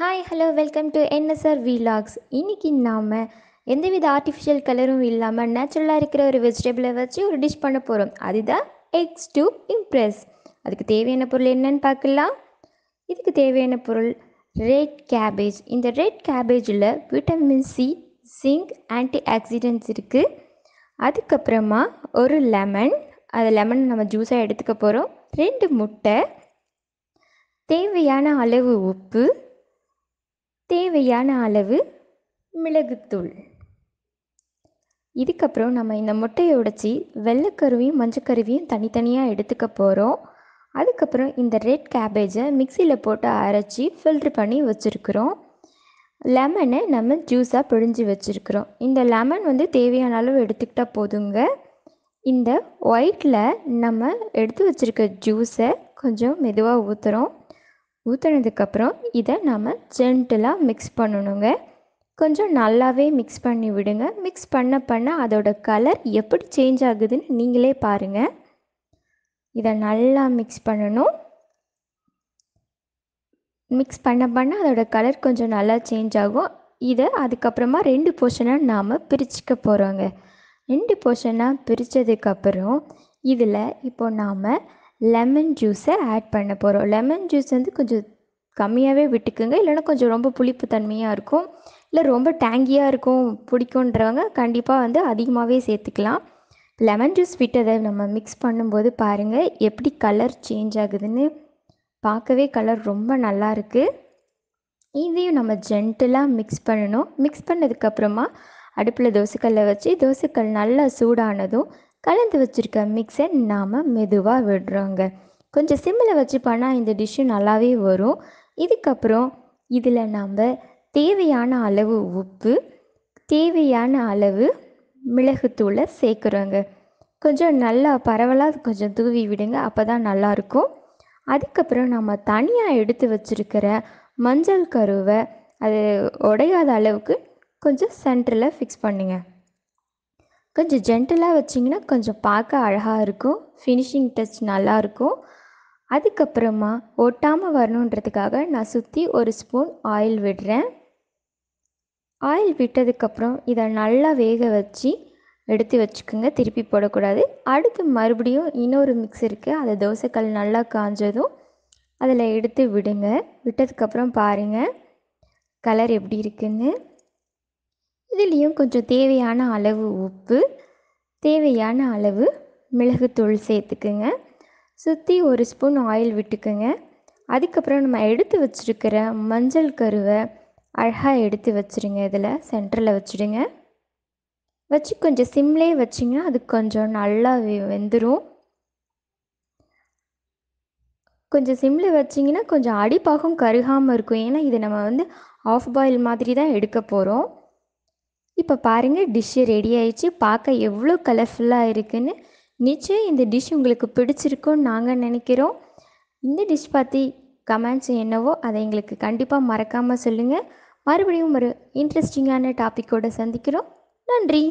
hi hello welcome to NSR vlogs இன்றைக்கி நாம் எந்தவித ஆர்டிஃபிஷியல் கலரும் இல்லாமல் நேச்சுரலாக இருக்கிற ஒரு வெஜிடபிளை வச்சு ஒரு டிஷ் பண்ண போகிறோம் அதுதான் எக்ஸ் டு இம்ப்ரெஸ் அதுக்கு தேவையான பொருள் என்னன்னு பார்க்கலாம் இதுக்கு தேவையான பொருள் ரெட் கேபேஜ் இந்த ரெட் கேபேஜில் vitamin C zinc antioxidants இருக்குது அதுக்கப்புறமா ஒரு லெமன் அது லெமன் நம்ம ஜூஸாக எடுத்துக்க போகிறோம் ரெண்டு முட்டை தேவையான அளவு உப்பு தேவையான அளவு மிளகுத்தூள் இதுக்கப்புறம் நம்ம இந்த முட்டையை உடைச்சி வெள்ளைக்கருவியும் மஞ்சக்கருவியும் தனித்தனியாக எடுத்துக்க போகிறோம் அதுக்கப்புறம் இந்த ரெட் கேபேஜை மிக்சியில் போட்டு அரைச்சி ஃபில்ட்ரு பண்ணி வச்சுருக்குறோம் லெமனை நம்ம ஜூஸாக பிழிஞ்சு வச்சுருக்குறோம் இந்த லெமன் வந்து தேவையான அளவு எடுத்துக்கிட்டால் போதுங்க இந்த ஒயிட்டில் நம்ம எடுத்து வச்சுருக்க ஜூஸை கொஞ்சம் மெதுவாக ஊற்றுறோம் ஊற்றுனதுக்கப்புறம் இதை நாம் ஜென்டலாக மிக்ஸ் பண்ணணுங்க கொஞ்சம் நல்லாவே மிக்ஸ் பண்ணி விடுங்க மிக்ஸ் பண்ண பண்ண அதோட கலர் எப்படி சேஞ்ச் ஆகுதுன்னு நீங்களே பாருங்கள் இதை நல்லா மிக்ஸ் பண்ணணும் மிக்ஸ் பண்ண பண்ண அதோட கலர் கொஞ்சம் நல்லா சேஞ்ச் ஆகும் இதை அதுக்கப்புறமா ரெண்டு போர்ஷனாக நாம் பிரிச்சுக்க போகிறோங்க ரெண்டு போர்ஷனாக பிரித்ததுக்கப்புறம் இதில் இப்போ நாம் லெமன் ஜூஸை ஆட் பண்ண போகிறோம் லெமன் ஜூஸ் வந்து கொஞ்சம் கம்மியாகவே விட்டுக்குங்க இல்லைன்னா கொஞ்சம் ரொம்ப புளிப்பு தன்மையாக இருக்கும் இல்லை ரொம்ப டேங்கியாக இருக்கும் பிடிக்குன்றவங்க கண்டிப்பாக வந்து அதிகமாகவே சேர்த்துக்கலாம் லெமன் ஜூஸ் விட்டதை நம்ம மிக்ஸ் பண்ணும்போது பாருங்கள் எப்படி கலர் சேஞ்ச் ஆகுதுன்னு பார்க்கவே கலர் ரொம்ப நல்லா இருக்குது இதையும் நம்ம ஜென்டிலாக மிக்ஸ் பண்ணணும் மிக்ஸ் பண்ணதுக்கப்புறமா அடுப்பில் தோசைக்கல்லை வச்சு தோசைக்கல் நல்லா சூடானதும் கலந்து வச்சுருக்க மிக்ஸை நாம் மெதுவாக விடுறோங்க கொஞ்சம் சிம்மில் வச்சு பண்ணால் இந்த டிஷ்ஷு நல்லாவே வரும் இதுக்கப்புறம் இதில் நாம் தேவையான அளவு உப்பு தேவையான அளவு மிளகுத்தூளை சேர்க்குறோங்க கொஞ்சம் நல்லா பரவலாக கொஞ்சம் தூவி விடுங்க அப்போ தான் நல்லாயிருக்கும் அதுக்கப்புறம் நம்ம தனியாக எடுத்து வச்சுருக்கிற மஞ்சள் கருவை அது உடையாத அளவுக்கு கொஞ்சம் சென்டரில் ஃபிக்ஸ் பண்ணுங்கள் கொஞ்சம் ஜென்டலாக வச்சிங்கன்னா கொஞ்சம் பார்க்க அழகாக இருக்கும் ஃபினிஷிங் டச் நல்லாயிருக்கும் அதுக்கப்புறமா ஒட்டாமல் வரணுன்றதுக்காக நான் சுற்றி ஒரு ஸ்பூன் ஆயில் விடுறேன் ஆயில் விட்டதுக்கப்புறம் இதை நல்லா வேக வச்சு எடுத்து வச்சுக்கோங்க திருப்பி போடக்கூடாது அடுத்து மறுபடியும் இன்னொரு மிக்ஸ் இருக்குது அதை தோசைக்கல் நல்லா காஞ்சதும் அதில் எடுத்து விடுங்க விட்டதுக்கப்புறம் பாருங்கள் கலர் எப்படி இருக்குன்னு இதுலேயும் கொஞ்சம் தேவையான அளவு உப்பு தேவையான அளவு மிளகுத்தூள் சேர்த்துக்குங்க சுற்றி ஒரு ஸ்பூன் ஆயில் விட்டுக்குங்க அதுக்கப்புறம் நம்ம எடுத்து வச்சுருக்கிற மஞ்சள் கருவை அழகாக எடுத்து வச்சுருங்க இதில் சென்டரில் வச்சுடுங்க வச்சு கொஞ்சம் சிம்லே வச்சுங்க அது கொஞ்சம் நல்லா வெந்துடும் கொஞ்சம் சிம்மில் வச்சிங்கன்னா கொஞ்சம் அடிப்பாகம் கருகாமல் இருக்கும் ஏன்னா இது நம்ம வந்து ஆஃப் பாயில் மாதிரி தான் எடுக்க போகிறோம் இப்போ பாருங்கள் டிஷ்ஷு ரெடி ஆயிடுச்சு பார்க்க எவ்வளோ கலர்ஃபுல்லாக இருக்குன்னு நிச்சயம் இந்த டிஷ் உங்களுக்கு பிடிச்சிருக்கோன்னு நாங்கள் நினைக்கிறோம் இந்த டிஷ் பற்றி கமெண்ட்ஸ் என்னவோ அதை எங்களுக்கு கண்டிப்பாக மறக்காமல் சொல்லுங்கள் மறுபடியும் ஒரு இன்ட்ரெஸ்டிங்கான டாப்பிக்கோடு சந்திக்கிறோம் நன்றி